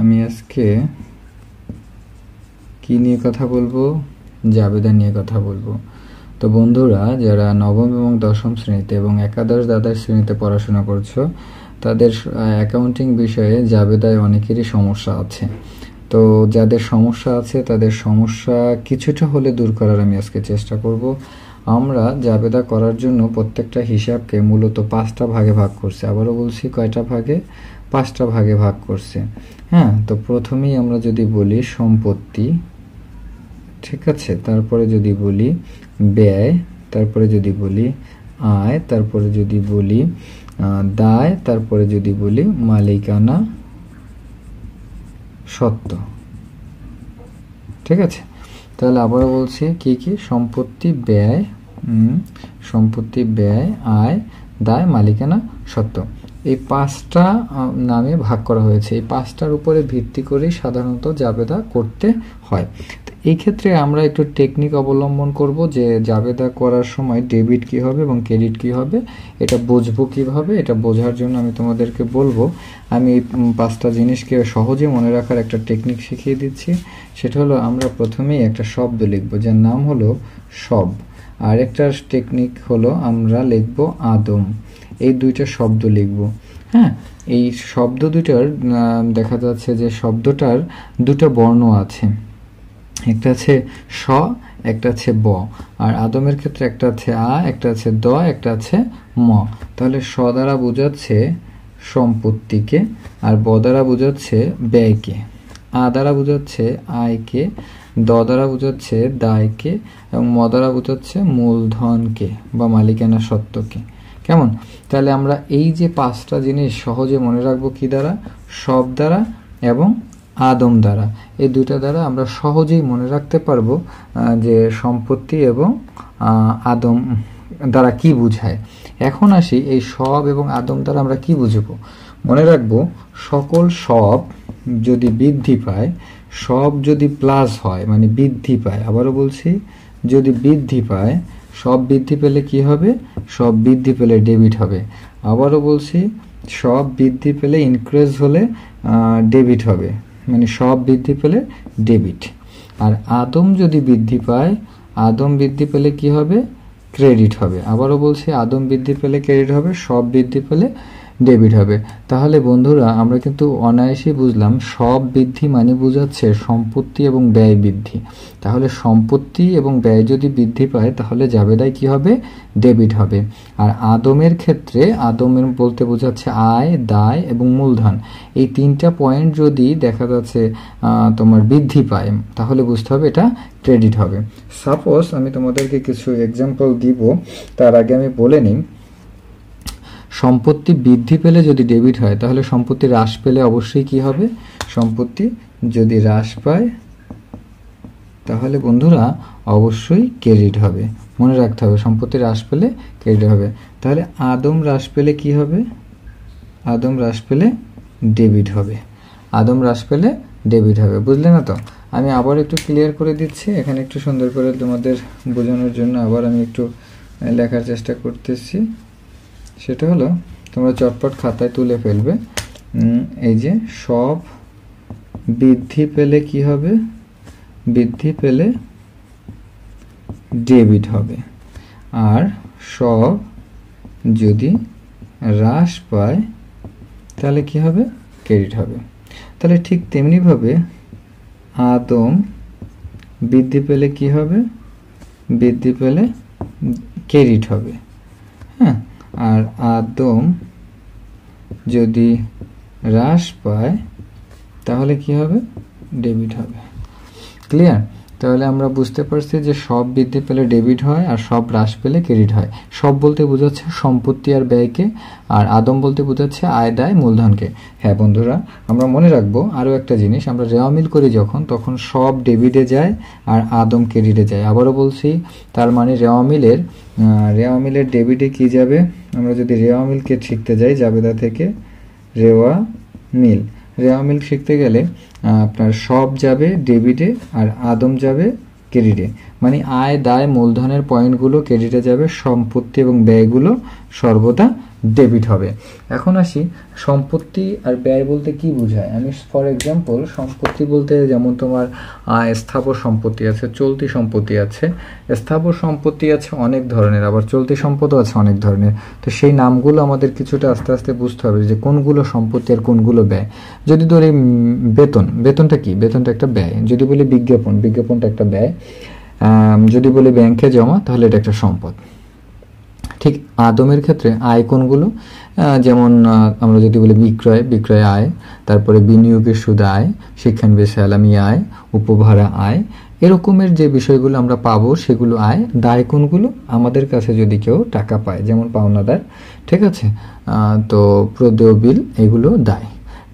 আমি আজকে কি নিয়ে কথা বলবো জাবেদা নিয়ে কথা বলবো তো বন্ধুরা যারা নবম এবং দশম শ্রেণীতে এবং একাদশ দ্বাদশ শ্রেণীতে পড়াশোনা করছো তাদের অ্যাকাউন্টিং বিষয়ে জাবেদায় অনেকেরই সমস্যা আছে তো যাদের সমস্যা আছে তাদের সমস্যা কিছুটা হলে দূর করার আমি আজকে চেষ্টা করব আমরা জাবেদা করার জন্য প্রত্যেকটা হিসাবকে মূলত পাঁচটা ভাগে ভাগ করছি আবারও বলছি কয়টা ভাগে পাঁচটা ভাগে ভাগ করছে হ্যাঁ তো প্রথমেই আমরা যদি বলি সম্পত্তি ঠিক আছে তারপরে যদি বলি ব্যয় তারপরে যদি বলি আয় তারপরে যদি বলি দায় তারপরে যদি বলি মালিকানা সত্য ঠিক আছে তাহলে আবারও বলছি কি কি সম্পত্তি ব্যয় সম্পত্তি ব্যয় আয় দায় মালিকানা সত্ত্ব এই পাঁচটা নামে ভাগ করা হয়েছে এই পাঁচটার উপরে ভিত্তি করেই সাধারণত জাবেদা করতে হয় এই ক্ষেত্রে আমরা একটু টেকনিক অবলম্বন করব যে জাবেদা করার সময় ডেবিট কি হবে এবং ক্রেডিট কি হবে এটা বুঝবো কিভাবে এটা বোঝার জন্য আমি তোমাদেরকে বলবো আমি এই পাঁচটা জিনিসকে সহজে মনে রাখার একটা টেকনিক শিখিয়ে দিচ্ছি সেটা হলো আমরা প্রথমেই একটা শব্দ লিখবো যার নাম হলো সব আর একটা টেকনিক হলো আমরা লিখবো আদম এই দুইটা শব্দ লিখব হ্যাঁ এই শব্দ দুটার দেখা যাচ্ছে যে শব্দটার দুটো বর্ণ আছে একটা আছে স একটা আছে ব আর আদমের ক্ষেত্রে একটা আছে আ একটা আছে দ একটা আছে ম তাহলে স দ্বারা বোঝাচ্ছে সম্পত্তিকে আর ব দ্বারা বোঝাচ্ছে ব্যয়কে আ দ্বারা বোঝাচ্ছে আয়কে দ দ্বারা বোঝাচ্ছে দায়কে এবং ম দ্বারা বোঝাচ্ছে মূলধনকে বা মালিকানা সত্ত্বকে কেমন তাহলে আমরা এই যে পাঁচটা জিনিস সহজে মনে রাখবো কি দ্বারা সব দ্বারা এবং আদম দ্বারা এই দুইটা দ্বারা আমরা সহজেই মনে রাখতে পারবো যে সম্পত্তি এবং আদম দ্বারা কি বুঝায় এখন আসি এই সব এবং আদম দ্বারা আমরা কি বুঝব মনে রাখব সকল সব যদি বৃদ্ধি পায় সব যদি প্লাস হয় মানে বৃদ্ধি পায় আবারও বলছি যদি বৃদ্ধি পায় সব বৃদ্ধি পেলে কি হবে সব বৃদ্ধি পেলে ডেবিট হবে আবারও বলছি সব বৃদ্ধি পেলে ইনক্রিজ হলে ডেবিট হবে মানে সব বৃদ্ধি পেলে ডেবিট আর আদম যদি বৃদ্ধি পায় আদম বৃদ্ধি পেলে কি হবে ক্রেডিট হবে আবারও বলছি আদম বৃদ্ধি পেলে ক্রেডিট হবে সব বৃদ্ধি পেলে ডেবিট হবে তাহলে বন্ধুরা আমরা কিন্তু অনায়াসে বুঝলাম সব বৃদ্ধি মানে বোঝাচ্ছে সম্পত্তি এবং ব্যয় বৃদ্ধি তাহলে সম্পত্তি এবং ব্যয় যদি বৃদ্ধি পায় তাহলে জাবেদায় কি হবে ডেবিট হবে আর আদমের ক্ষেত্রে আদমের বলতে বোঝাচ্ছে আয় দায় এবং মূলধন এই তিনটা পয়েন্ট যদি দেখা যাচ্ছে তোমার বৃদ্ধি পায় তাহলে বুঝতে হবে এটা ক্রেডিট হবে সাপোজ আমি তোমাদেরকে কিছু এক্সাম্পল দিব তার আগে আমি বলে নিই সম্পত্তি বৃদ্ধি পেলে যদি ডেবিট হয় তাহলে সম্পত্তি হ্রাস পেলে অবশ্যই কি হবে সম্পত্তি যদি হ্রাস পায় তাহলে বন্ধুরা অবশ্যই ক্রেডিট হবে মনে রাখতে হবে সম্পত্তি হ্রাস পেলে ক্রেডিট হবে তাহলে আদম হ্রাস পেলে কি হবে আদম হ্রাস পেলে ডেবিট হবে আদম হ্রাস পেলে ডেবিট হবে বুঝলে না তো আমি আবার একটু ক্লিয়ার করে দিচ্ছি এখানে একটু সুন্দর করে তোমাদের বোঝানোর জন্য আবার আমি একটু লেখার চেষ্টা করতেছি সেটা হলো তোমরা চটপট খাতায় তুলে ফেলবে এই যে সব বৃদ্ধি পেলে কি হবে বৃদ্ধি পেলে ডেবিট হবে আর সব যদি হ্রাস পায় তাহলে কি হবে ক্রেডিট হবে তাহলে ঠিক তেমনিভাবে আদম বৃদ্ধি পেলে কি হবে বৃদ্ধি পেলে ক্রেডিট হবে হ্যাঁ আর আদম যদি হ্রাস পায় তাহলে কি হবে ডেবিট হবে ক্লিয়ার তাহলে আমরা বুঝতে পারছি যে সব বৃদ্ধি পেলে ডেবিট হয় আর সব হ্রাস পেলে ক্রেডিট হয় সব বলতে বোঝাচ্ছে সম্পত্তি আর ব্যয়কে আর আদম বলতে বোঝাচ্ছে আয় দায় মূলধনকে হ্যাঁ বন্ধুরা আমরা মনে রাখবো আরও একটা জিনিস আমরা রেওয়ামিল করি যখন তখন সব ডেবিটে যায় আর আদম ক্রেডিটে যায় আবারও বলছি তার মানে রেওয়ামিলের রেওয়ামিলের ডেবিটে কি যাবে আমরা যদি রেওয়া মিলকে শিখতে যাই জাবেদা থেকে রেওয়া মিল রেওয়া মিল শিখতে গেলে আপনার সব যাবে ডেবিটে আর আদম যাবে ক্রেডিটে মানে আয় দায় মূলধনের পয়েন্টগুলো ক্রেডিটে যাবে সম্পত্তি এবং ব্যয়গুলো সর্বদা ডেবিট হবে এখন আসি সম্পত্তি আর ব্যয় বলতে কি বোঝায় আমি ফর এক্সাম্পল সম্পত্তি বলতে যেমন তোমার স্থাবর সম্পত্তি আছে চলতি সম্পত্তি আছে স্থাবর সম্পত্তি আছে অনেক ধরনের আবার চলতি সম্পদও আছে অনেক ধরনের তো সেই নামগুলো আমাদের কিছুটা আস্তে আস্তে বুঝতে হবে যে কোনগুলো সম্পত্তি আর কোনগুলো ব্যয় যদি ধরি বেতন বেতনটা কি বেতনটা একটা ব্যয় যদি বলি বিজ্ঞাপন বিজ্ঞাপনটা একটা ব্যয় যদি বলি ব্যাংকে জমা তাহলে এটা একটা সম্পদ ঠিক আদমের ক্ষেত্রে আয় কোনগুলো যেমন আমরা যদি বলি বিক্রয় বিক্রয় আয় তারপরে বিনিয়োগের সুদ আয় শিক্ষানবে স্যালামি আয় উপভাড়া আয় এরকমের যে বিষয়গুলো আমরা পাবো সেগুলো আয় দায় কোনগুলো আমাদের কাছে যদি কেউ টাকা পায় যেমন পাওনাদার ঠিক আছে তো প্রদেয় বিল এগুলো দায়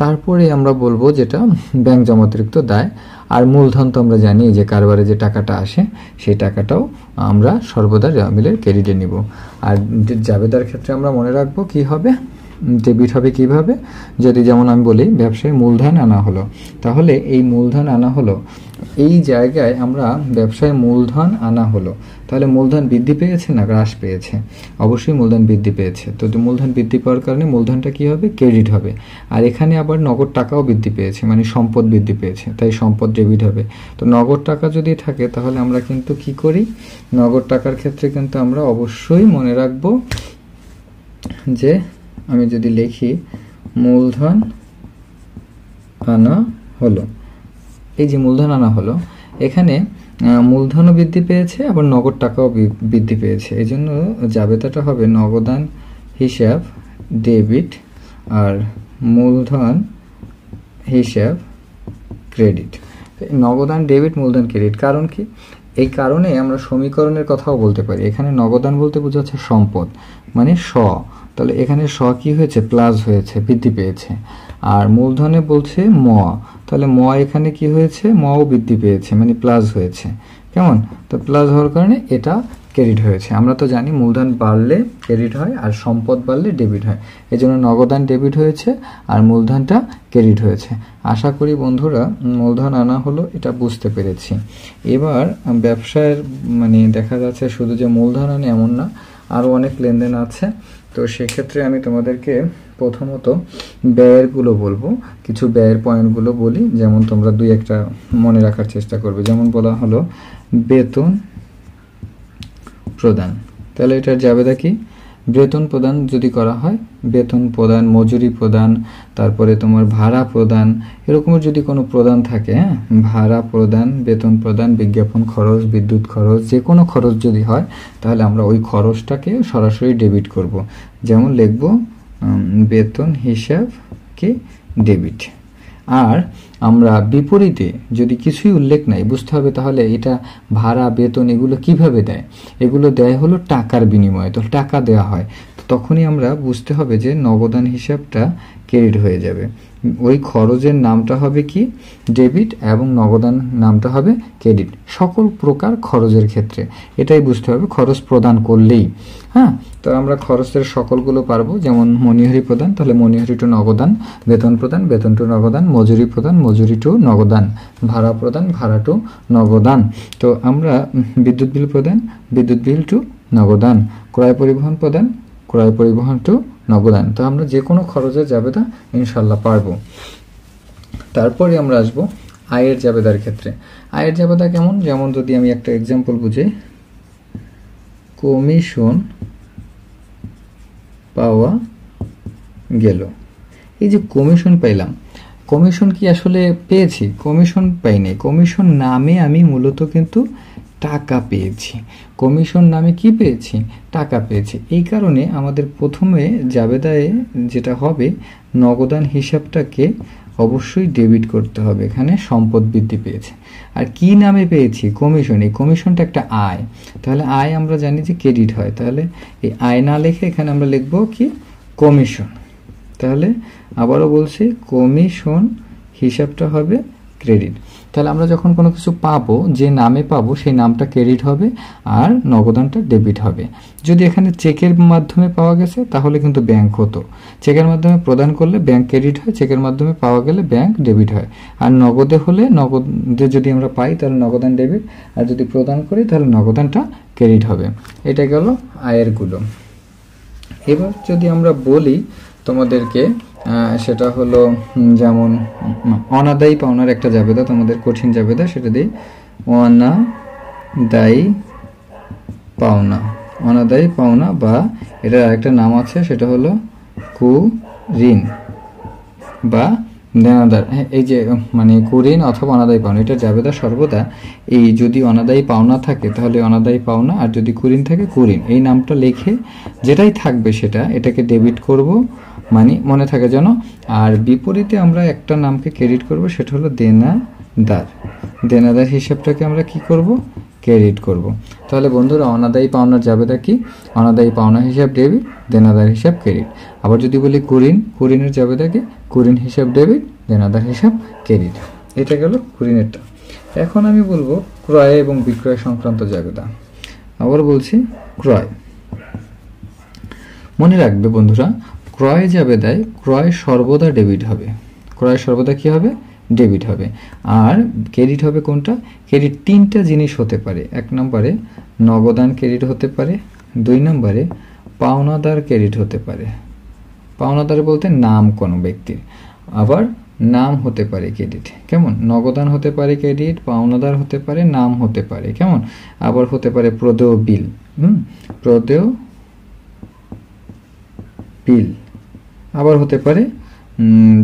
তারপরে আমরা বলবো যেটা ব্যাংক জমাতিরিক্ত দায় আর মূলধন তো আমরা জানি যে কারবারে যে টাকাটা আসে সেই টাকাটাও আমরা সর্বদা জামিলের ক্রেডিটে নিব আর জাবেদার ক্ষেত্রে আমরা মনে রাখবো কি হবে ডেবিট হবে কিভাবে যদি যেমন আমি বলি ব্যবসায় মূলধন আনা হলো তাহলে এই মূলধন আনা হলো এই জায়গায় আমরা ব্যবসায় মূলধন আনা হলো তাহলে মূলধন বৃদ্ধি পেয়েছে না হ্রাস পেয়েছে অবশ্যই মূলধন বৃদ্ধি পেয়েছে তো মূলধন বৃদ্ধি পাওয়ার কারণে মূলধনটা কী হবে ক্রেডিট হবে আর এখানে আবার নগদ টাকাও বৃদ্ধি পেয়েছে মানে সম্পদ বৃদ্ধি পেয়েছে তাই সম্পদ ডেবিট হবে তো নগদ টাকা যদি থাকে তাহলে আমরা কিন্তু কি করি নগদ টাকার ক্ষেত্রে কিন্তু আমরা অবশ্যই মনে রাখবো যে আমি যদি লিখি মূলধন আনা হলো এই যে মূলধন আনা হলো এখানে মূলধনও বৃদ্ধি পেয়েছে আবার নগদ টাকাও বৃদ্ধি পেয়েছে এই জন্য জাবেতাটা হবে নগদান হিসাব ডেবিট আর মূলধন হিসাব ক্রেডিট নগদান ডেবিট মূলধন ক্রেডিট কারণ কি এই কারণে আমরা সমীকরণের কথাও বলতে পারি এখানে নগদান বলতে বোঝা হচ্ছে সম্পদ মানে স তাহলে এখানে স কি হয়েছে প্লাস হয়েছে বৃদ্ধি পেয়েছে আর মূলধনে বলছে ম তাহলে ম এখানে কি হয়েছে মও বৃদ্ধি পেয়েছে মানে প্লাস হয়েছে কেমন তো প্লাস হওয়ার কারণে এটা ক্রেডিট হয়েছে আমরা তো জানি মূলধন বাড়লে ক্রেডিট হয় আর সম্পদ বাড়লে ডেবিট হয় এই জন্য নগদান ডেবিট হয়েছে আর মূলধনটা ক্রেডিট হয়েছে আশা করি বন্ধুরা মূলধন আনা হলো এটা বুঝতে পেরেছি এবার ব্যবসায়ের মানে দেখা যাচ্ছে শুধু যে মূলধন আনে এমন না আরও অনেক লেনদেন আছে তো সেক্ষেত্রে আমি তোমাদেরকে প্রথমত ব্যয়েরগুলো বলবো কিছু ব্যয়ের পয়েন্টগুলো বলি যেমন তোমরা দুই একটা মনে রাখার চেষ্টা করবে যেমন বলা হলো বেতন প্রদান তাহলে এটার যাবে দেখি বেতন প্রদান যদি করা হয় বেতন প্রদান মজুরি প্রদান তারপরে তোমার ভাড়া প্রদান এরকমের যদি কোনো প্রদান থাকে হ্যাঁ ভাড়া প্রদান বেতন প্রদান বিজ্ঞাপন খরচ বিদ্যুৎ খরচ যে কোনো খরচ যদি হয় তাহলে আমরা ওই খরচটাকে সরাসরি ডেবিট করব। যেমন লিখব বেতন হিসাব কি ডেবিট আর আমরা বিপরীতে যদি কিছুই উল্লেখ নাই বুঝতে হবে তাহলে এটা ভাড়া বেতন এগুলো কিভাবে দেয় এগুলো দেয় হলো টাকার বিনিময়ে তো টাকা দেওয়া হয় তখনই আমরা বুঝতে হবে যে নবদান হিসাবটা ক্রেডিট হয়ে যাবে ওই খরচের নামটা হবে কি ডেবিট এবং নগদান নামটা হবে ক্রেডিট সকল প্রকার খরচের ক্ষেত্রে এটাই বুঝতে হবে খরচ প্রদান করলেই হ্যাঁ তো আমরা খরচের সকলগুলো পারবো যেমন মনিহারি প্রদান তাহলে মনিহারি টু নগদান বেতন প্রদান বেতন টু নগদান মজুরি প্রদান মজুরি টু নগদান ভাড়া প্রদান ভাড়া টু নগদান তো আমরা বিদ্যুৎ বিল প্রদান বিদ্যুৎ বিল টু নগদান ক্রয় পরিবহন প্রদান ক্রয় পরিবহন টু নবদান তো আমরা যে কোনো খরচের জাবেদা ইনশাল্লাহ পারব তারপরে আমরা আসব আয়ের জাবেদার ক্ষেত্রে আয়ের জাবেদা কেমন যেমন যদি আমি একটা এক্সাম্পল বুঝি কমিশন পাওয়া গেল এই যে কমিশন পাইলাম কমিশন কি আসলে পেয়েছি কমিশন পাইনি কমিশন নামে আমি মূলত কিন্তু টাকা পেয়েছি কমিশন নামে কি পেয়েছি টাকা পেয়েছি এই কারণে আমাদের প্রথমে জাবেদায়ে যেটা হবে নগদান হিসাবটাকে অবশ্যই ডেবিট করতে হবে এখানে সম্পদ বৃদ্ধি পেয়েছে আর কি নামে পেয়েছি কমিশন এই কমিশনটা একটা আয় তাহলে আয় আমরা জানি যে ক্রেডিট হয় তাহলে এই আয় না লিখে এখানে আমরা লিখব কি কমিশন তাহলে আবারও বলছি কমিশন হিসাবটা হবে ক্রেডিট তাহলে আমরা যখন কোনো কিছু পাবো যে নামে পাবো সেই নামটা ক্রেডিট হবে আর নগদানটা ডেবিট হবে যদি এখানে চেকের মাধ্যমে পাওয়া গেছে তাহলে কিন্তু ব্যাংক হতো চেকের মাধ্যমে প্রদান করলে ব্যাংক ক্রেডিট হয় চেকের মাধ্যমে পাওয়া গেলে ব্যাংক ডেবিট হয় আর নগদে হলে নগদে যদি আমরা পাই তাহলে নগদান ডেবিট আর যদি প্রদান করি তাহলে নগদানটা ক্রেডিট হবে এটা গেল আয়েরগুলো এবার যদি আমরা বলি তোমাদেরকে সেটা হলো যেমন অনাদায়ী পাওনার একটা জাবেদা তোমাদের কঠিন জাবেদা সেটা দিই অনাদায়ী পাওনা অনাদায়ী পাওনা বা এটার আরেকটা নাম আছে সেটা হলো কু ঋণ বা দেনাদার হ্যাঁ, এই যে মানে কুরিন অথবা অনাদায়ী পাওনা এটা জাবেদা সর্বদা এই যদি অনাদায়ী পাওনা থাকে তাহলে অনাদায়ী পাওনা আর যদি কুরিন থাকে কুরিন এই নামটা লেখে যেটাই থাকবে সেটা এটাকে ডেবিট করব মানে মনে থাকে যেন আর বিপরীতে আমরা একটা নামকে ক্রেডিট করব সেটা হলো দেনাদার দেনাদার হিসেবটাকে আমরা কি করব ক্রেডিট করব। তাহলে বন্ধুরা অনাদায়ী পাওনার যাবেদা কি অনাদায়ী পাওনা হিসাব ডেবিট দেনাদার হিসাব ক্রেডিট আবার যদি বলি কুরিন কুরিনের যাবেদা কি কুরিন হিসাব ডেবিট দেনাদার হিসাব ক্রেডিট এটা গেল কুরিনেরটা এখন আমি বলবো ক্রয় এবং বিক্রয় সংক্রান্ত জাবেদা আবার বলছি ক্রয় মনে রাখবে বন্ধুরা ক্রয় যাবে দেয় ক্রয় সর্বদা ডেবিট হবে ক্রয় সর্বদা কী হবে ডেবিট হবে আর ক্রেডিট হবে কোনটা ক্রেডিট তিনটা জিনিস হতে পারে এক নম্বরে নগদান ক্রেডিট হতে পারে দুই নম্বরে পাওনাদার ক্রেডিট হতে পারে পাওনাদার বলতে নাম কোনো ব্যক্তির আবার নাম হতে পারে ক্রেডিট কেমন নগদান হতে পারে ক্রেডিট পাওনাদার হতে পারে নাম হতে পারে কেমন আবার হতে পারে প্রদেয় বিল হুম প্রদেয় বিল আবার হতে পারে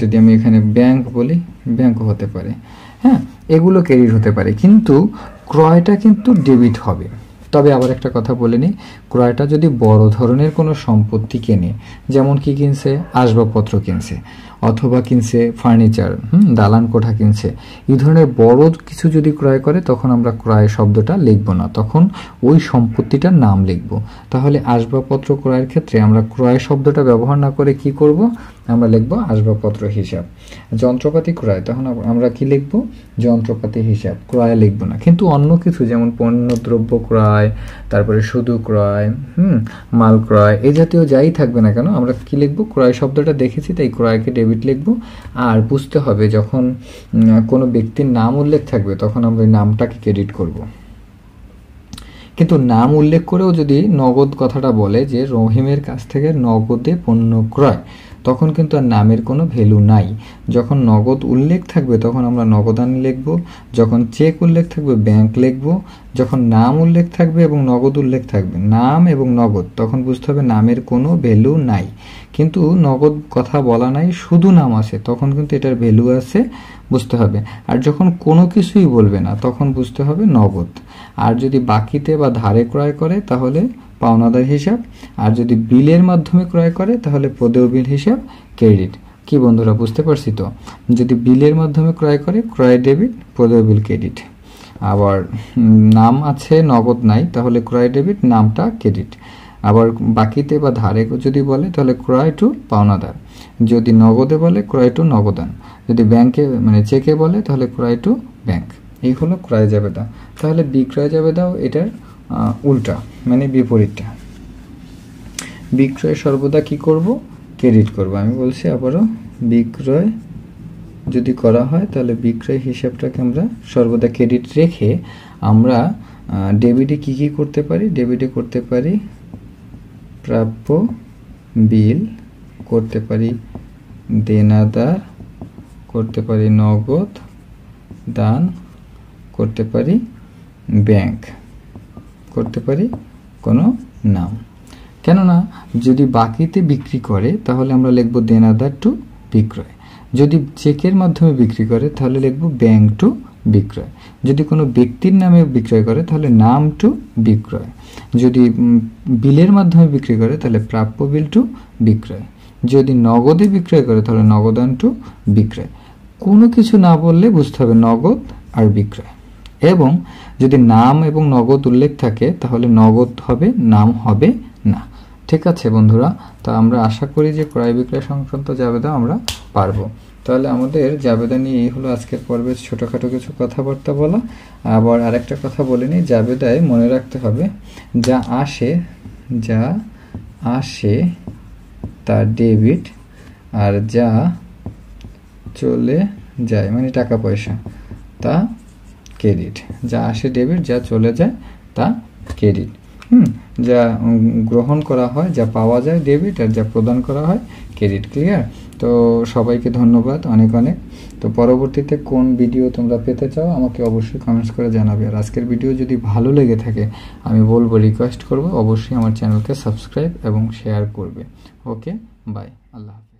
যদি আমি এখানে ব্যাংক বলি ব্যাংকও হতে পারে হ্যাঁ এগুলো ক্রেডিট হতে পারে কিন্তু ক্রয়টা কিন্তু ডেবিট হবে তবে আবার একটা কথা বলে নিই ক্রয়টা যদি বড় ধরনের কোনো সম্পত্তি কেনে যেমন কি কিনছে আসবাবপত্র কিনছে অথবা কিনছে ফার্নিচার হুম দালান কোঠা কিনছে এই ধরনের বড় কিছু যদি ক্রয় করে তখন আমরা ক্রয় শব্দটা লিখব না তখন ওই সম্পত্তিটার নাম লিখব তাহলে আসবাবপত্র ক্রয়ের ক্ষেত্রে আমরা ক্রয় শব্দটা ব্যবহার না করে কি করব আমরা লিখব আসবাবপত্র হিসাব যন্ত্রপাতি ক্রয় তখন আমরা কি লিখব যন্ত্রপাতি হিসাব ক্রয় লিখব না কিন্তু অন্য কিছু যেমন পণ্য দ্রব্য ক্রয় তারপরে শুধু ক্রয় ক্রয় হুম মাল ক্রয় এ জাতীয় যাই থাকবে না কেন আমরা কি লিখব ক্রয় শব্দটা দেখেছি তাই ক্রয়কে ডেবিট লিখব আর বুঝতে হবে যখন কোনো ব্যক্তির নাম উল্লেখ থাকবে তখন আমরা ওই নামটাকে ক্রেডিট করব কিন্তু নাম উল্লেখ করেও যদি নগদ কথাটা বলে যে রহিমের কাছ থেকে নগদে পণ্য ক্রয় তখন কিন্তু আর নামের কোনো ভ্যালু নাই যখন নগদ উল্লেখ থাকবে তখন আমরা নগদানি লিখব যখন চেক উল্লেখ থাকবে ব্যাংক লিখব যখন নাম উল্লেখ থাকবে এবং নগদ উল্লেখ থাকবে নাম এবং নগদ তখন বুঝতে হবে নামের কোনো ভ্যালু নাই কিন্তু নগদ কথা বলা নাই শুধু নাম আছে তখন কিন্তু এটার ভ্যালু আছে বুঝতে হবে আর যখন কোনো কিছুই বলবে না তখন বুঝতে হবে নগদ আর যদি বাকিতে বা ধারে ক্রয় করে তাহলে পাওনাদার হিসাব আর যদি বিলের মাধ্যমে ক্রয় করে তাহলে প্রদেয় বিল হিসাব ক্রেডিট কি বন্ধুরা বুঝতে পারছি তো যদি বিলের মাধ্যমে ক্রয় করে ক্রয় ডেবিট প্রদেয় বিল ক্রেডিট আবার নাম আছে নগদ নাই তাহলে ক্রয় ডেবিট নামটা ক্রেডিট আবার বাকিতে বা ধারে যদি বলে তাহলে ক্রয় টু পাওনাদার যদি নগদে বলে ক্রয় টু নগদান যদি ব্যাংকে মানে চেকে বলে তাহলে ক্রয় টু ব্যাংক এই হলো ক্রয় জাবেদা তাহলে বিক্রয় জাবেদাও এটার উল্টা মানে বিপরীতটা বিক্রয় সর্বদা কি করব ক্রেডিট করব আমি বলছি আবারও বিক্রয় যদি করা হয় তাহলে বিক্রয় হিসাবটাকে আমরা সর্বদা ক্রেডিট রেখে আমরা ডেবিটে কি কি করতে পারি ডেবিটে করতে পারি প্রাপ্য বিল করতে পারি দেনাদার করতে পারি নগদ দান করতে পারি ব্যাংক করতে পারি কোনো নাম কেননা যদি বাকিতে বিক্রি করে তাহলে আমরা লিখব দেনাদার টু বিক্রয় যদি চেকের মাধ্যমে বিক্রি করে তাহলে লিখব ব্যাংক টু বিক্রয় যদি কোনো ব্যক্তির নামে বিক্রয় করে তাহলে নাম টু বিক্রয় যদি বিলের মাধ্যমে বিক্রি করে তাহলে প্রাপ্য বিল টু বিক্রয় যদি নগদে বিক্রয় করে তাহলে নগদান টু বিক্রয় কোনো কিছু না বললে বুঝতে হবে নগদ আর বিক্রয় এবং যদি নাম এবং নগদ উল্লেখ থাকে তাহলে নগদ হবে নাম হবে না ঠিক আছে বন্ধুরা তা আমরা আশা করি যে ক্রয় বিক্রয় সংক্রান্ত জাবেদা আমরা পারবো তাহলে আমাদের জাবেদা নিয়ে এই হলো আজকের পর্বে ছোটোখাটো কিছু কথাবার্তা বলা আবার আরেকটা কথা বলে নিই জাবেদায় মনে রাখতে হবে যা আসে যা আসে তা ডেবিট আর যা চলে যায় মানে টাকা পয়সা তা ক্রেডিট যা আসে ডেবিট যা চলে যায় তা ক্রেডিট হুম যা গ্রহণ করা হয় যা পাওয়া যায় ডেবিট আর যা প্রদান করা হয় ক্রেডিট ক্লিয়ার তো সবাইকে ধন্যবাদ অনেক অনেক তো পরবর্তীতে কোন ভিডিও তোমরা পেতে চাও আমাকে অবশ্যই কমেন্টস করে জানাবে আর আজকের ভিডিও যদি ভালো লেগে থাকে আমি বলবো রিকোয়েস্ট করব অবশ্যই আমার চ্যানেলকে সাবস্ক্রাইব এবং শেয়ার করবে ওকে বাই আল্লাহ